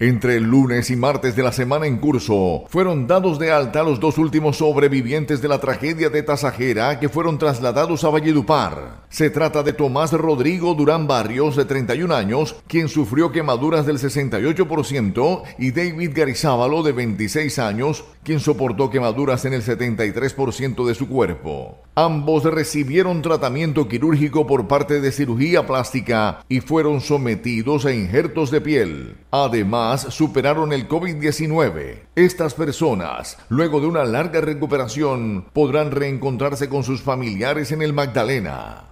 Entre el lunes y martes de la semana en curso, fueron dados de alta los dos últimos sobrevivientes de la tragedia de Tasajera que fueron trasladados a Valledupar. Se trata de Tomás Rodrigo Durán Barrios, de 31 años, quien sufrió quemaduras del 68%, y David Garizábalo, de 26 años, quien soportó quemaduras en el 73% de su cuerpo. Ambos recibieron tratamiento quirúrgico por parte de cirugía plástica y fueron sometidos a injertos de piel. Además, superaron el COVID-19. Estas personas, luego de una larga recuperación, podrán reencontrarse con sus familiares en el Magdalena.